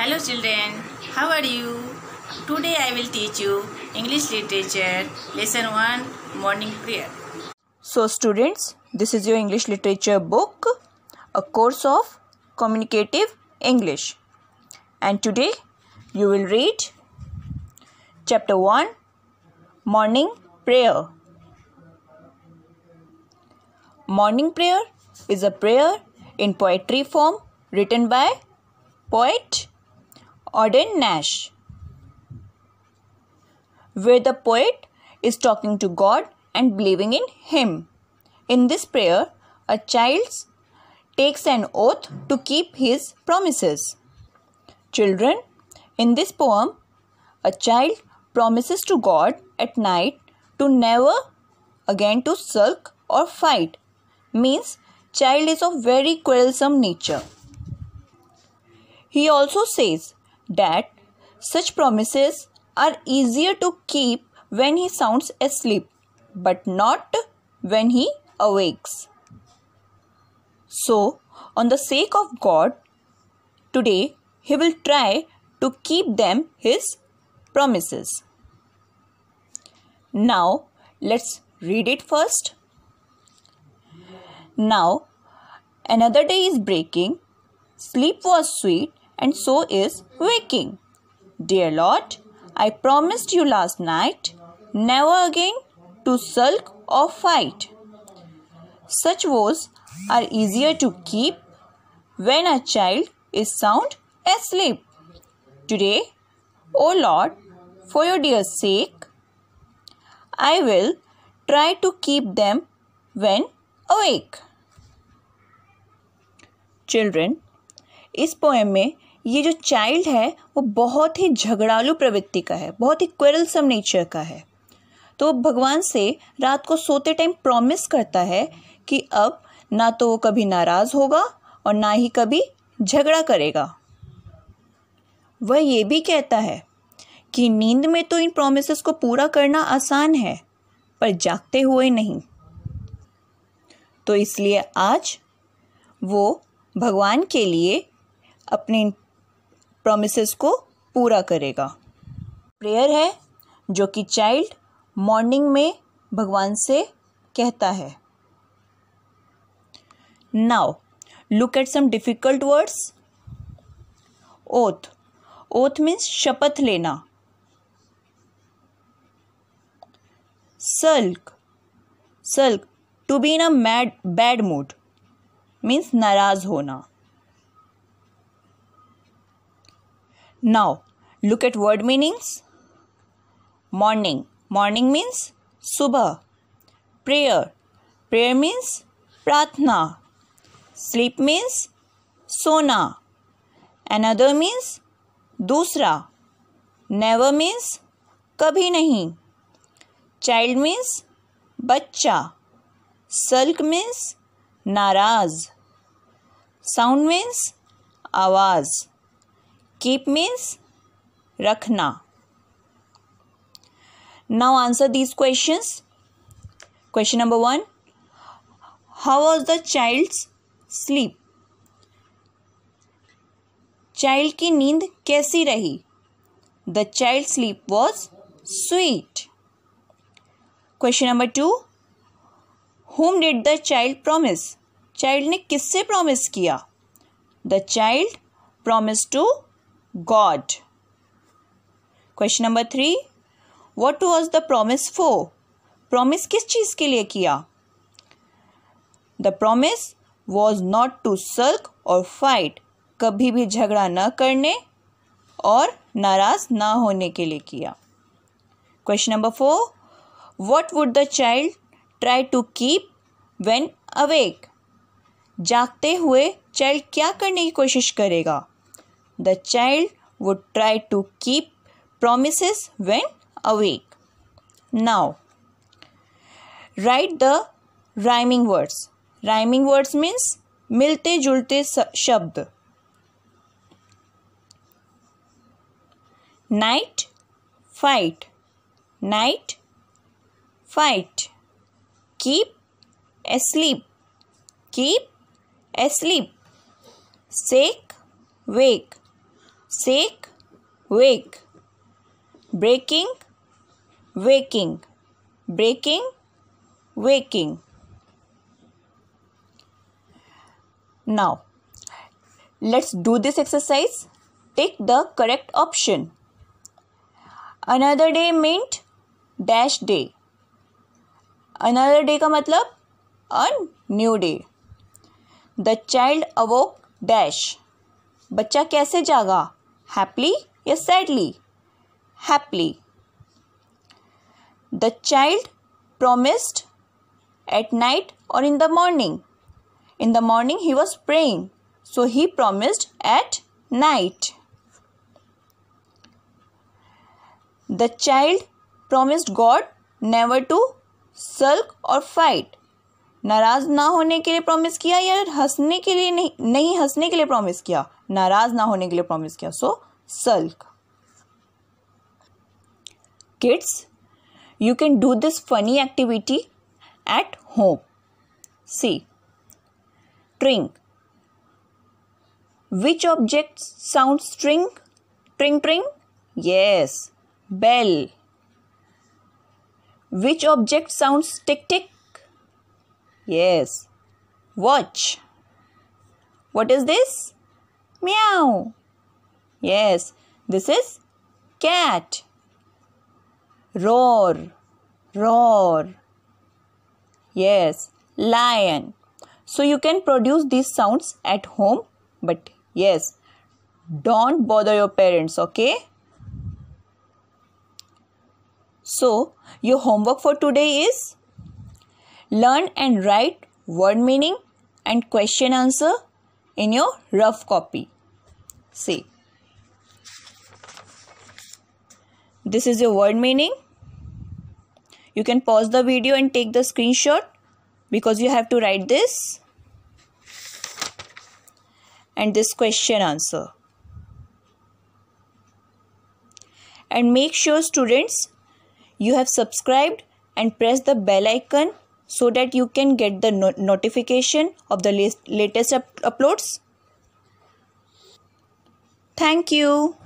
Hello children, how are you? Today I will teach you English literature lesson 1 morning prayer. So students, this is your English literature book, a course of communicative English. And today you will read chapter 1 morning prayer. Morning prayer is a prayer in poetry form written by poet Auden Nash, where the poet is talking to God and believing in Him. In this prayer, a child takes an oath to keep his promises. Children, in this poem, a child promises to God at night to never again to sulk or fight means child is of very quarrelsome nature. He also says that such promises are easier to keep when he sounds asleep, but not when he awakes. So, on the sake of God, today he will try to keep them his promises. Now, let's read it first. Now, another day is breaking. Sleep was sweet and so is waking. Dear Lord, I promised you last night never again to sulk or fight. Such vows are easier to keep when a child is sound asleep. Today, O Lord, for your dear sake, I will try to keep them when awake. Children, इस poem में ये जो child है वो बहुत ही झगड़ालू प्रवृत्ति का है बहुत ही क्वेरलसम नेचर का है तो भगवान से रात को सोते टाइम प्रॉमिस करता है कि अब ना तो वो कभी नाराज़ होगा और ना ही कभी झगड़ा करेगा वह ये भी कहता है कि नींद में तो इन प्रोमिस को पूरा करना आसान है पर जागते हुए नहीं तो इसलिए आज वो भगवान के लिए अपने इन प्रोमिस को पूरा करेगा प्रेयर है जो कि चाइल्ड मॉर्निंग में भगवान से कहता है now look at some difficult words oath oath means शपथ लेना sulk sulk to be in a mad bad mood means नाराज होना Now, look at word meanings. Morning. Morning means subha. Prayer. Prayer means prarthna Sleep means sona. Another means dusra never means kabhi nahi child means bachcha sulk means naraz sound means आवाज़ keep means रखना now answer these question question number one how was the child sleep child की नींद कैसी रही the child sleep was sweet question number two whom did the child promise child ने किससे promise किया the child promise to God. Question number three What was the promise for? Promise किस चीज के लिए किया the promise was not to sulk और fight कभी भी झगड़ा न करने और नाराज ना होने के लिए किया question number four what would the child try to keep when awake जागते हुए चाइल्ड क्या करने की कोशिश करेगा The child would try to keep promises when awake. Now, write the rhyming words. Rhyming words means मिलते जुलते शब्द Night, fight. Night, fight. Keep asleep. Keep asleep. Shake, wake. Shake wake breaking waking breaking waking now let's do this exercise take the correct option another day meant dash day another day का मतलब an new day the child awoke dash बच्चा कैसे जागा Happily, yes, sadly. Happily. The child promised at night or in the morning. In the morning, he was praying. So he promised at night. The child promised God never to sulk or fight. नाराज ना होने के लिए promise किया या हंसने के लिए नहीं नहीं हंसने के लिए प्रॉमिस किया नाराज ना होने के लिए प्रॉमिस किया so sulk kids you can do this funny activity at home see tring which object sound string tring tring yes bell which object sound tick tick Yes. Watch. What is this? Meow. Yes, this is cat. Roar. Roar. Yes, lion. So you can produce these sounds at home, but yes, don't bother your parents, okay? So, your homework for today is Learn and write word meaning and question answer in your rough copy. See, this is your word meaning. You can pause the video and take the screenshot because you have to write this and this question answer. And make sure students you have subscribed and press the bell icon so that you can get the no notification of the latest up uploads. Thank you.